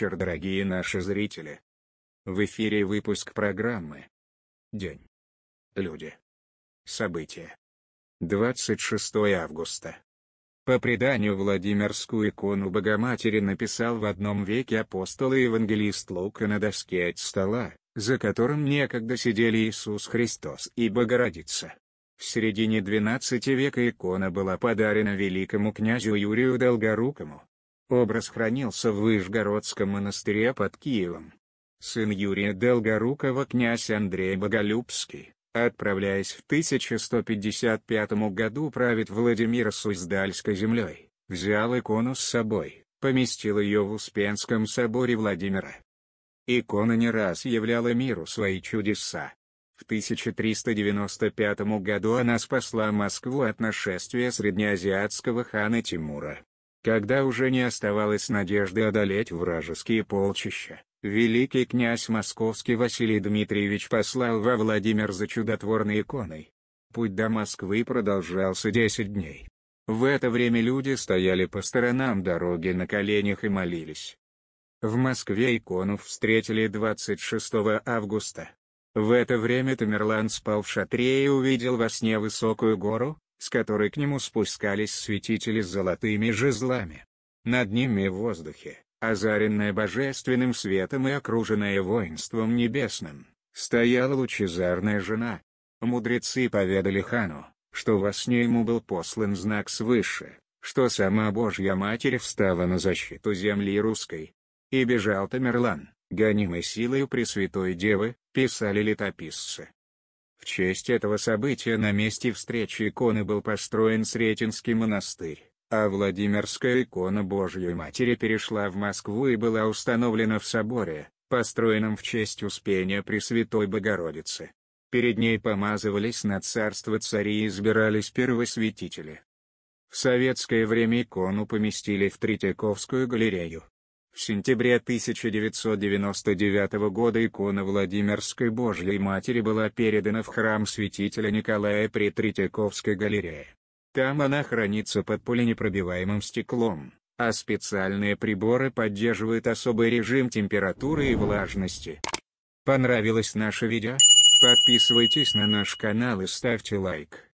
вечер, дорогие наши зрители. В эфире выпуск программы День. Люди. События. 26 августа. По преданию Владимирскую икону Богоматери написал в одном веке апостол и евангелист Лука на доске от стола, за которым некогда сидели Иисус Христос и Богородица. В середине XII века икона была подарена великому князю Юрию Долгорукому, Образ хранился в Выжгородском монастыре под Киевом. Сын Юрия Долгорукова князь Андрей Боголюбский, отправляясь в 1155 году править Владимира Суздальской землей, взял икону с собой, поместил ее в Успенском соборе Владимира. Икона не раз являла миру свои чудеса. В 1395 году она спасла Москву от нашествия среднеазиатского хана Тимура. Когда уже не оставалось надежды одолеть вражеские полчища, великий князь московский Василий Дмитриевич послал во Владимир за чудотворной иконой. Путь до Москвы продолжался 10 дней. В это время люди стояли по сторонам дороги на коленях и молились. В Москве икону встретили 26 августа. В это время Тамерлан спал в шатре и увидел во сне высокую гору, с которой к нему спускались святители с золотыми жезлами. Над ними в воздухе, озаренная божественным светом и окруженная воинством небесным, стояла лучезарная жена. Мудрецы поведали хану, что во сне ему был послан знак свыше, что сама Божья Матерь встала на защиту земли русской. И бежал Тамерлан, гонимый силою Пресвятой Девы, писали летописцы честь этого события на месте встречи иконы был построен Сретенский монастырь, а Владимирская икона Божьей Матери перешла в Москву и была установлена в соборе, построенном в честь Успения Пресвятой Богородицы. Перед ней помазывались на царство цари и избирались первосвятители. В советское время икону поместили в Третьяковскую галерею, в сентябре 1999 года икона Владимирской Божьей Матери была передана в храм святителя Николая при Третьяковской галерее. Там она хранится под пуленепробиваемым стеклом, а специальные приборы поддерживают особый режим температуры и влажности. Понравилось наше видео? Подписывайтесь на наш канал и ставьте лайк.